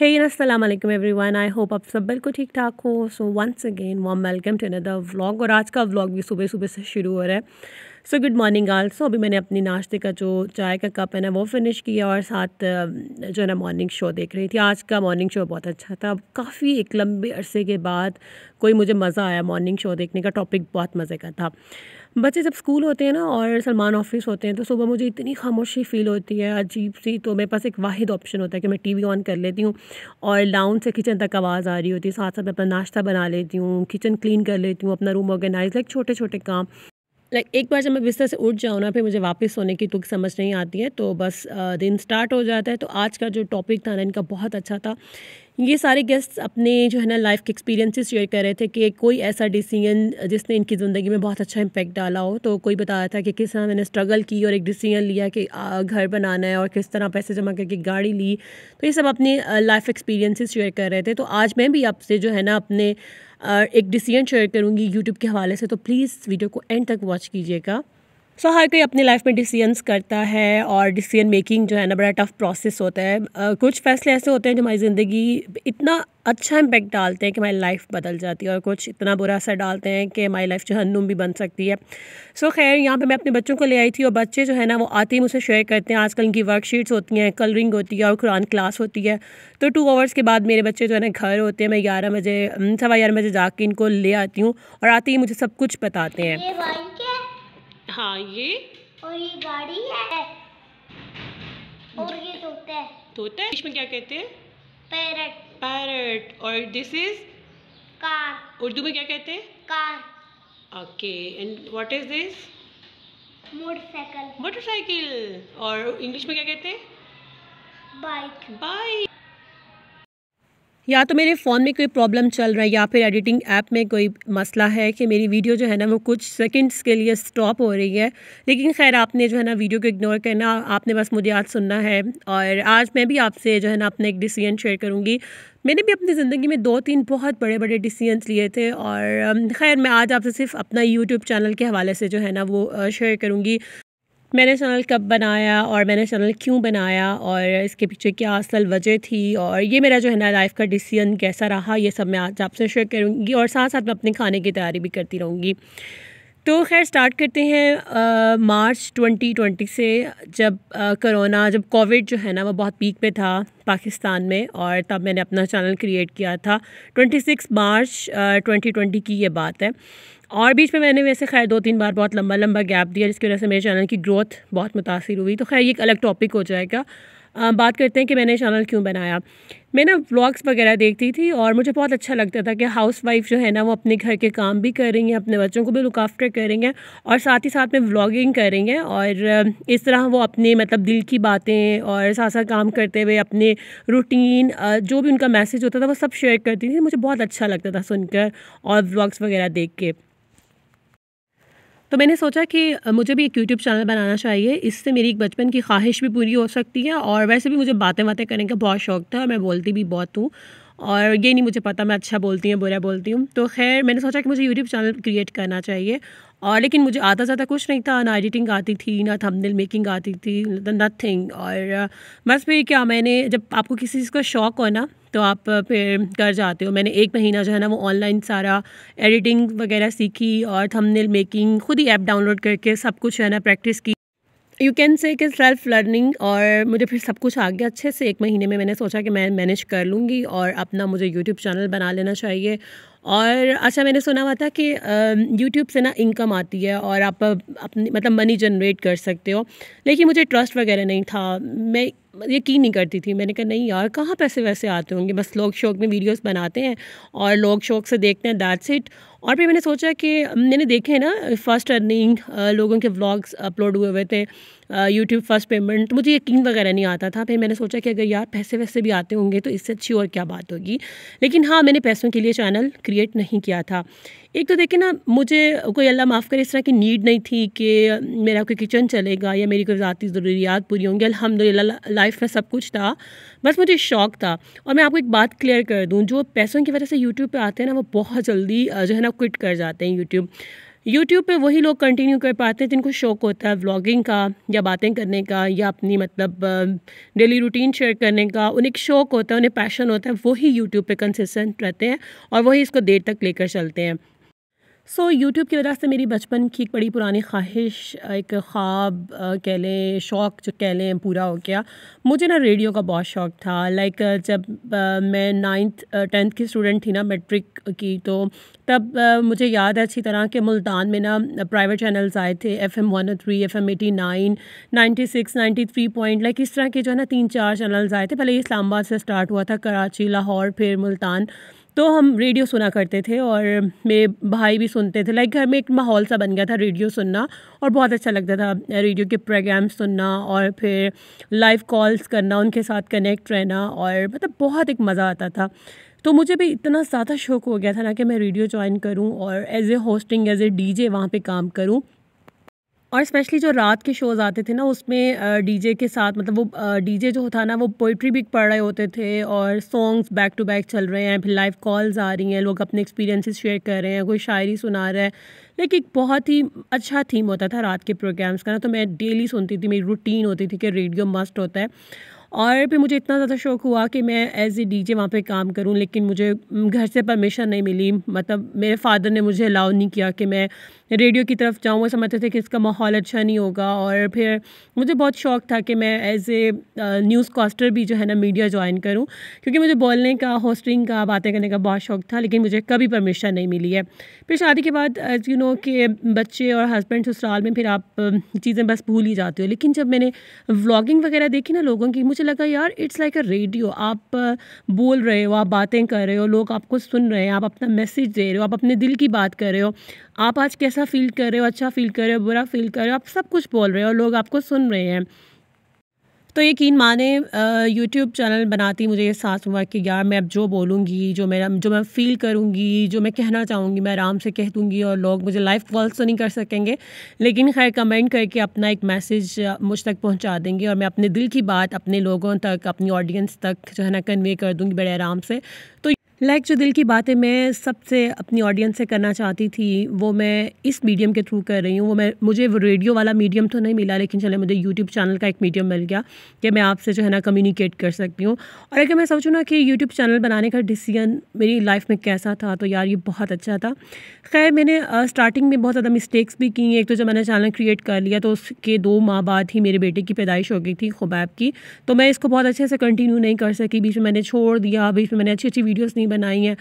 hey Aslam everyone I hope आप सब बिल्कुल ठीक ठाक हो so once again warm welcome to another vlog और आज का व्लॉग भी सुबह सुबह से शुरू हो रहा है सो गुड मॉर्निंग आल सो अभी मैंने अपनी नाश्ते का जो चाय का कप है ना वो फिनिश किया और साथ जो है ना मॉर्निंग शो देख रही थी आज का मॉर्निंग शो बहुत अच्छा था काफ़ी एक लंबे अरसे के बाद कोई मुझे मज़ा आया मॉर्निंग शो देखने का टॉपिक बहुत मज़े का था बच्चे जब स्कूल होते हैं ना और सलमान ऑफिस होते हैं तो सुबह मुझे इतनी खामोशी फील होती है अजीब सी तो मेरे पास एक वाद ऑप्शन होता है कि मैं टीवी ऑन कर लेती हूँ और लाउंड से किचन तक आवाज़ आ रही होती है साथ साथ अपना नाश्ता बना लेती हूँ किचन क्लीन कर लेती हूँ अपना रूम ऑर्गेनाइज लाइक छोटे छोटे काम लाइक एक बार जब मैं बिस्तर से उठ जाऊँ ना फिर मुझे वापस सोने की तुक समझ नहीं आती है तो बस दिन स्टार्ट हो जाता है तो आज का जो टॉपिक था ना इनका बहुत अच्छा था ये सारे गेस्ट्स अपने जो है ना लाइफ के एक्सपीरियंसेस शेयर कर रहे थे कि कोई ऐसा डिसीजन जिसने इनकी ज़िंदगी में बहुत अच्छा इम्पैक्ट डाला हो तो कोई बता रहा था कि किस तरह मैंने स्ट्रगल की और एक डिसीजन लिया कि घर बनाना है और किस तरह पैसे जमा करके गाड़ी ली तो ये सब अपनी लाइफ एक्सपीरियंसिस शेयर कर रहे थे तो आज मैं भी आपसे जो है ना अपने एक डिसीजन शेयर करूँगी यूट्यूब के हवाले से तो प्लीज़ वीडियो को एंड तक वॉच कीजिएगा सो हर कोई अपनी लाइफ में डिसीजंस करता है और डिसीजन मेकिंग जो है ना बड़ा टफ प्रोसेस होता है कुछ फैसले ऐसे होते हैं जो हमारी ज़िंदगी इतना अच्छा इम्पैक्ट डालते हैं कि हमारी लाइफ बदल जाती है और कुछ इतना बुरा असर डालते हैं कि हमारी लाइफ जो जहन्नुम भी बन सकती है सो so, खैर यहाँ पे मैं अपने बच्चों को ले आई थी और बच्चे जो है ना वो आते ही मुझसे शेयर करते हैं आजकल इनकी वर्कशीट्स होती हैं कलरिंग होती है और कुरान क्लास होती है तो टू आवर्स के बाद मेरे बच्चे जो है ना घर होते हैं मैं ग्यारह बजे हम्म, सवा ग्यारह बजे जा इनको ले आती हूँ और आते ही मुझे सब कुछ बताते हैं हाँ ये और ये गाड़ी है और ये तोता है तोता है इसमें क्या कहते हैं पैरट पैरट और दिस इज कार उर्दू में क्या कहते हैं car okay and what is this motorcycle motorcycle और इंग्लिश में क्या कहते हैं बाइक बाइक या तो मेरे फ़ोन में कोई प्रॉब्लम चल रहा है या फिर एडिटिंग ऐप में कोई मसला है कि मेरी वीडियो जो है ना वो कुछ सेकंड्स के लिए स्टॉप हो रही है लेकिन खैर आपने जो है ना वीडियो को इग्नोर करना आपने बस मुझे आज सुनना है और आज मैं भी आपसे जो है ना अपना एक डिसीजन शेयर करूँगी मैंने भी अपनी ज़िंदगी में दो तीन बहुत बड़े बड़े डिसीजंस लिए थे और खैर मैं आज आपसे सिर्फ अपना यूट्यूब चैनल के हवाले से जो है ना वो शेयर करूँगी मैंने चैनल कब बनाया और मैंने चैनल क्यों बनाया और इसके पीछे क्या असल वजह थी और ये मेरा जो है ना लाइफ का डिसीजन कैसा रहा ये सब मैं आज आपसे शेयर करूँगी और साथ साथ मैं अपने खाने की तैयारी भी करती रहूँगी तो खैर स्टार्ट करते हैं मार्च 2020 से जब कोरोना जब कोविड जो है ना वो बहुत पीक पे था पाकिस्तान में और तब मैंने अपना चैनल क्रिएट किया था 26 मार्च आ, 2020 की ये बात है और बीच में मैंने वैसे खैर दो तीन बार बहुत लंबा लंबा गैप दिया जिसकी वजह से मेरे चैनल की ग्रोथ बहुत मुतासर हुई तो खैर ये एक अलग टॉपिक हो जाएगा आ, बात करते हैं कि मैंने चैनल क्यों बनाया मैं ना व्लॉग्स वगैरह देखती थी और मुझे बहुत अच्छा लगता था कि हाउस वाइफ जो है ना वो अपने घर के काम भी कर रही हैं अपने बच्चों को भी लुक आफ्टर करेंगे और साथ ही साथ में व्लॉगिंग करेंगे और इस तरह वो अपने मतलब दिल की बातें और साथ साथ काम करते हुए अपने रूटीन जो भी उनका मैसेज होता था वो सब शेयर करती थी मुझे बहुत अच्छा लगता था सुनकर और व्लॉग्स वगैरह देख के तो मैंने सोचा कि मुझे भी एक यूट्यूब चैनल बनाना चाहिए इससे मेरी एक बचपन की ख्वाहिश भी पूरी हो सकती है और वैसे भी मुझे बातें बातें करने का बहुत शौक था और मैं बोलती भी बहुत हूँ और ये नहीं मुझे पता मैं अच्छा बोलती हूँ बुरा बोलती हूँ तो खैर मैंने सोचा कि मुझे यूट्यूब चैनल क्रिएट करना चाहिए और लेकिन मुझे आता ज़्यादा कुछ नहीं था ना एडिटिंग आती थी ना थंबनेल मेकिंग आती थी नथिंग और बस फिर क्या मैंने जब आपको किसी चीज़ का शौक़ हो ना तो आप फिर कर जाते हो मैंने एक महीना जो है ना वो ऑनलाइन सारा एडिटिंग वगैरह सीखी और थंबनेल मेकिंग खुद ही ऐप डाउनलोड करके सब कुछ है ना प्रैक्टिस की यू कैन से कि सेल्फ लर्निंग और मुझे फिर सब कुछ आ गया अच्छे से एक महीने में मैंने सोचा कि मैं मैनेज कर लूँगी और अपना मुझे यूट्यूब चैनल बना लेना चाहिए और अच्छा मैंने सुना हुआ था कि यूट्यूब से ना इनकम आती है और आप अपनी मतलब मनी जनरेट कर सकते हो लेकिन मुझे ट्रस्ट वगैरह नहीं था मैं यकीन नहीं करती थी मैंने कहा नहीं यार कहाँ पैसे वैसे आते होंगे बस लोग शौक में वीडियोस बनाते हैं और लोग शौक से देखते हैं दैट्स इट और फिर मैंने सोचा कि मैंने देखे ना फर्स्ट अर्निंग लोगों के व्लॉग्स अपलोड हुए हुए थे यूट्यूब फर्स्ट पेमेंट मुझे यकीन वगैरह नहीं आता था फिर मैंने सोचा कि अगर यार पैसे वैसे भी आते होंगे तो इससे अच्छी और क्या बात होगी लेकिन हाँ मैंने पैसों के लिए चैनल क्रिएट नहीं किया था एक तो देखे ना मुझे कोई अल्लाह माफ़ करे इस तरह की नीड नहीं थी कि मेरा कोई किचन चलेगा या मेरी कोई ज़ाती ज़रूरियात पूरी होंगी अलहमदिल्ला लाइफ में सब कुछ था बस मुझे शौक था और मैं आपको एक बात क्लियर कर दूँ जो पैसों की वजह से यूट्यूब पर आते हैं ना वो बहुत जल्दी जो है ना क्विट कर जाते हैं यूट्यूब यूट्यूब पे वही लोग कंटिन्यू कर पाते हैं जिनको शौक़ होता है व्लॉगिंग का या बातें करने का या अपनी मतलब डेली रूटीन शेयर करने का उन्हें एक शौक़ होता है उन्हें पैशन होता है वही यूट्यूब पे कंसिस्टेंट रहते हैं और वही इसको देर तक लेकर चलते हैं सो so, यूट्यूब की वजह से मेरी बचपन की एक बड़ी पुरानी ख्वाहिश एक ख्वाब कह लें शौक़ जो कह लें पूरा हो गया मुझे ना रेडियो का बहुत शौक़ था लाइक जब आ, मैं नाइन्थ टेंथ की स्टूडेंट थी ना मेट्रिक की तो तब आ, मुझे याद है अच्छी तरह के मुल्तान में ना प्राइवेट चैनल्स आए थे F M one three F M eighty nine ninety six ninety three point like इस तरह के जो है ना तीन चार चैनल्स आए थे पहले इस्लामाबाद से स्टार्ट हुआ था कराची लाहौर फिर मुल्तान तो हम रेडियो सुना करते थे और मेरे भाई भी सुनते थे लाइक घर में एक माहौल सा बन गया था रेडियो सुनना और बहुत अच्छा लगता था रेडियो के प्रोग्राम सुनना और फिर लाइव कॉल्स करना उनके साथ कनेक्ट रहना और मतलब बहुत एक मज़ा आता था तो मुझे भी इतना ज़्यादा शौक हो गया था ना कि मैं रेडियो ज्वाइन करूँ और as a hosting as a D J वहाँ पर काम करूँ और स्पेशली जो रात के शोज़ आते थे ना उसमें डीजे के साथ मतलब वो डीजे जो था ना वो पोइट्री भी पढ़ रहे होते थे और सॉन्ग्स बैक टू बैक चल रहे हैं फिर लाइव कॉल्स आ रही हैं लोग अपने एक्सपीरियंसेस शेयर कर रहे हैं कोई शायरी सुना रहा है लेकिन एक बहुत ही अच्छा थीम होता था रात के प्रोग्राम्स का ना तो मैं डेली सुनती थी मेरी रूटीन होती थी कि रेडियो मस्ट होता है और फिर मुझे इतना ज़्यादा शौक हुआ कि मैं एज ए डी जे वहाँ पर काम करूँ लेकिन मुझे घर से परमिशन नहीं मिली मतलब मेरे फादर ने मुझे अलाउ नहीं किया कि मैं रेडियो की तरफ जाऊँ वो समझते थे कि इसका माहौल अच्छा नहीं होगा और फिर मुझे बहुत शौक था कि मैं एज ए न्यूज़ कास्टर भी जो है ना मीडिया ज्वाइन करूँ क्योंकि मुझे बोलने का होस्टिंग का बातें करने का बहुत शौक था लेकिन मुझे कभी परमिशन नहीं मिली है फिर शादी के बाद एज यू नो कि बच्चे और हस्बैंड ससुराल में फिर आप um, चीज़ें बस भूल ही जाते हो लेकिन जब मैंने व्लॉगिंग वगैरह देखी ना लोगों की मुझे लगा यार इट्स लाइक अ रेडियो आप uh, बोल रहे हो आप बातें कर रहे हो लोग आपको सुन रहे हैं आप अपना मैसेज दे रहे हो आप अपने दिल की बात कर रहे हो आप आज कैसे कैसा फील कर रहे हो अच्छा फील कर रहे हो बुरा फील कर रहे हो आप सब कुछ बोल रहे हो और लोग आपको सुन रहे हैं तो यकीन माने यूट्यूब चैनल बनाती मुझे एहसास हुआ कि यार मैं अब जो बोलूँगी जो मेरा जो मैं फ़ील करूँगी जो मैं कहना चाहूँगी मैं आराम से कह दूँगी और लोग मुझे लाइव कॉल्स तो नहीं कर सकेंगे लेकिन खैर कमेंट करके अपना एक मैसेज मुझ तक पहुँचा देंगे और मैं अपने दिल की बात अपने लोगों तक अपनी ऑडियंस तक जो है ना कन्वे कर दूँगी बड़े आराम से तो लाइक like जो दिल की बातें मैं सबसे अपनी ऑडियंस से करना चाहती थी वो मैं इस मीडियम के थ्रू कर रही हूँ वो मैं मुझे रेडियो वाला मीडियम तो नहीं मिला लेकिन चले मुझे यूट्यूब चैनल का एक मीडियम मिल गया कि मैं आपसे जो है ना कम्युनिकेट कर सकती हूँ और अगर मैं सोचूँ ना कि यूट्यूब चैनल बनाने का डिसीजन मेरी लाइफ में कैसा था तो यार ये बहुत अच्छा था खैर मैंने स्टार्टिंग में बहुत ज़्यादा मिस्टेक्स भी की एक तो जब मैंने चैनल क्रिएट कर लिया तो उसके दो माह बाद ही मेरे बेटे की पैदाइश हो गई थी खुबैब की तो मैं इसको बहुत अच्छे से कंटिन्यू नहीं कर सकी बीच में मैंने छोड़ दिया बीच में मैंने अच्छी अच्छी वीडियोज़ नहीं नहीं बनाई हैं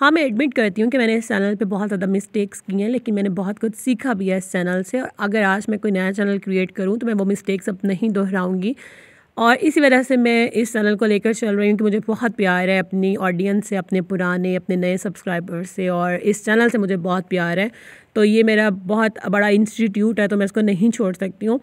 हाँ मैं एडमिट करती हूँ कि मैंने इस चैनल पे बहुत ज़्यादा मिस्टेक्स की हैं लेकिन मैंने बहुत कुछ सीखा भी है इस चैनल से और अगर आज मैं कोई नया चैनल क्रिएट करूँ तो मैं वो मिस्टेक्स अब नहीं दोहराऊँगी और इसी वजह से मैं इस चैनल को लेकर चल रही हूँ कि मुझे बहुत प्यार है अपनी ऑडियंस से अपने पुराने अपने नए सब्सक्राइबर से और इस चैनल से मुझे बहुत प्यार है तो ये मेरा बहुत बड़ा इंस्टीट्यूट है तो मैं इसको नहीं छोड़ सकती हूँ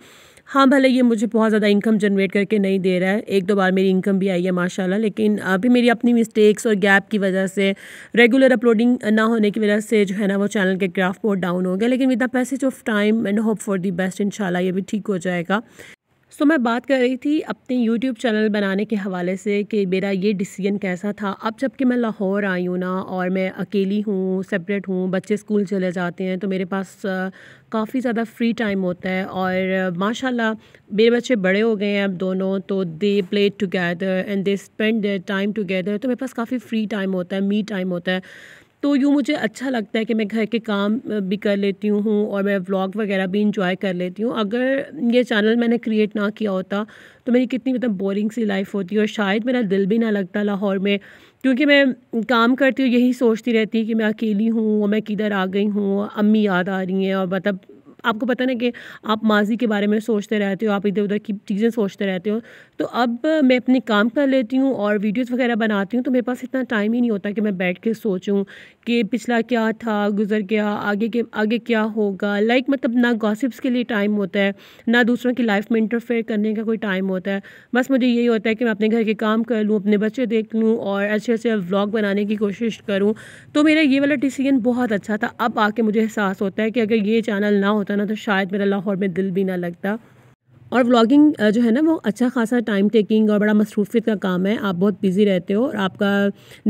हाँ भले ये मुझे बहुत ज़्यादा इनकम जनरेट करके नहीं दे रहा है एक दो बार मेरी इनकम भी आई है माशाल्लाह लेकिन अभी मेरी अपनी मिस्टेक्स और गैप की वजह से रेगुलर अपलोडिंग ना होने की वजह से जो है ना वो चैनल के ग्राफ बहुत डाउन हो गया लेकिन with the passage of time and hope for the best in ये भी ठीक हो जाएगा सो मैं बात कर रही थी अपने यूट्यूब चैनल बनाने के हवाले से कि मेरा ये डिसीजन कैसा था अब जबकि मैं लाहौर आई हूँ ना और मैं अकेली हूँ सेपरेट हूँ बच्चे स्कूल चले जाते हैं तो मेरे पास काफ़ी ज़्यादा फ्री टाइम होता है और माशाल्लाह मेरे बच्चे बड़े हो गए हैं अब दोनों तो they play together and they spend time together तो मेरे पास काफ़ी फ्री टाइम होता है मी टाइम होता है तो यूँ मुझे अच्छा लगता है कि मैं घर के काम भी कर लेती हूँ और मैं व्लॉग वगैरह भी इंजॉय कर लेती हूँ अगर ये चैनल मैंने क्रिएट ना किया होता तो मेरी कितनी मतलब बोरिंग सी लाइफ होती और शायद मेरा दिल भी ना लगता लाहौर में क्योंकि मैं काम करती हूँ यही सोचती रहती कि मैं अकेली हूँ और मैं किधर आ गई हूँ अम्मी याद आ रही हैं और मतलब आपको पता ना कि आप माजी के बारे में सोचते रहते हो आप इधर उधर की चीज़ें सोचते रहते हो तो अब मैं अपने काम कर लेती हूँ और वीडियोस वगैरह बनाती हूँ तो मेरे पास इतना टाइम ही नहीं होता कि मैं बैठ के सोचूँ कि पिछला क्या था गुजर गया आगे के आगे क्या होगा लाइक मतलब ना गॉसिप्स के लिए टाइम होता है ना दूसरों की लाइफ में इंटरफेयर करने का कोई टाइम होता है बस मुझे यही होता है कि मैं अपने घर के काम कर लूँ अपने बच्चे देख लूँ और अच्छे अच्छे व्लॉग बनाने की कोशिश करूँ तो मेरा ये वाला डिसीजन बहुत अच्छा था अब आके मुझे एहसास होता है कि अगर ये चैनल ना होता होता ना तो शायद मेरा लाहौर में दिल भी ना लगता और व्लॉगिंग जो है ना वो अच्छा खासा टाइम टेकिंग और बड़ा मसरूफियत का काम है आप बहुत बिज़ी रहते हो और आपका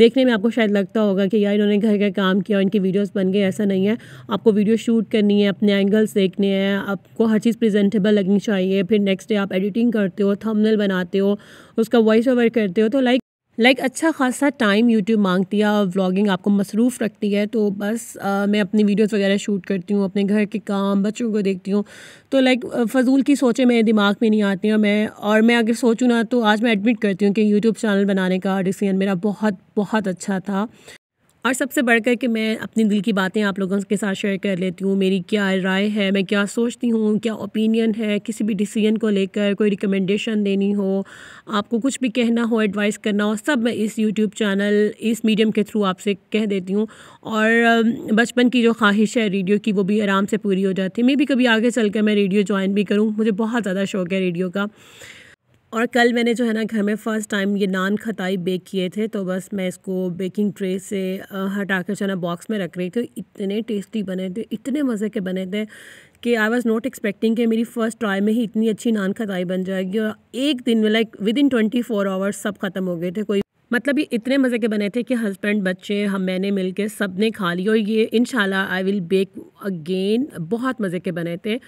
देखने में आपको शायद लगता होगा कि यार इन्होंने घर का काम किया और इनकी वीडियोस बन गए ऐसा नहीं है आपको वीडियो शूट करनी है अपने एंगल्स देखने हैं आपको हर चीज़ प्रेजेंटेबल लगनी चाहिए फिर नेक्स्ट डे आप एडिटिंग करते हो थमनल बनाते हो उसका वॉइस ओवर करते हो तो लाइक लाइक like, अच्छा खासा टाइम यूट्यूब मांगती है व्लॉगिंग आपको मसरूफ़ रखती है तो बस आ, मैं अपनी वीडियोस वगैरह शूट करती हूँ अपने घर के काम बच्चों को देखती हूँ तो लाइक फजूल की सोचें मेरे दिमाग में नहीं आती हैं मैं और मैं अगर सोचूँ ना तो आज मैं एडमिट करती हूँ कि यूट्यूब चैनल बनाने का डिसीजन मेरा बहुत बहुत अच्छा था और सबसे बढ़ कर के मैं अपने दिल की बातें आप लोगों के साथ शेयर कर लेती हूँ मेरी क्या राय है मैं क्या सोचती हूँ क्या ओपिनियन है किसी भी डिसीजन को लेकर कोई रिकमेंडेशन देनी हो आपको कुछ भी कहना हो एडवाइस करना हो सब मैं इस यूट्यूब चैनल इस मीडियम के थ्रू आपसे कह देती हूँ और बचपन की जो ख्वाहिश है रेडियो की वो भी आराम से पूरी हो जाती है मे भी कभी आगे चल कर मैं रेडियो ज्वाइन भी करूँ मुझे बहुत ज़्यादा शौक है रेडियो का और कल मैंने जो है ना घर में फ़र्स्ट टाइम ये नान खताई बेक किए थे तो बस मैं इसको बेकिंग ट्रे से हटा कर जो है ना बॉक्स में रख रही थी इतने टेस्टी बने थे इतने मज़े के बने थे कि आई वॉज़ नॉट एक्सपेक्टिंग कि मेरी फ़र्स्ट ट्राई में ही इतनी अच्छी नान खताई बन जाएगी और एक दिन में like within twenty four hours सब ख़त्म हो गए थे कोई मतलब ये इतने मज़े के बने थे कि हस्बैंड बच्चे हम मैंने मिल के सब ने खा लिया और ये इन आई विल बेक अगेन बहुत मज़े के बने थे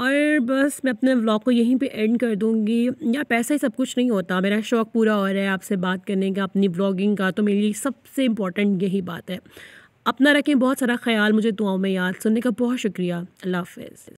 और बस मैं अपने व्लॉग को यहीं पे एंड कर दूँगी या पैसा ही सब कुछ नहीं होता मेरा शौक़ पूरा हो रहा है आपसे बात करने का अपनी ब्लॉगिंग का तो मेरे लिए सबसे इम्पॉर्टेंट यही बात है अपना रखें बहुत सारा ख्याल मुझे दुआओं में याद सुनने का बहुत शुक्रिया अल्लाह हाफ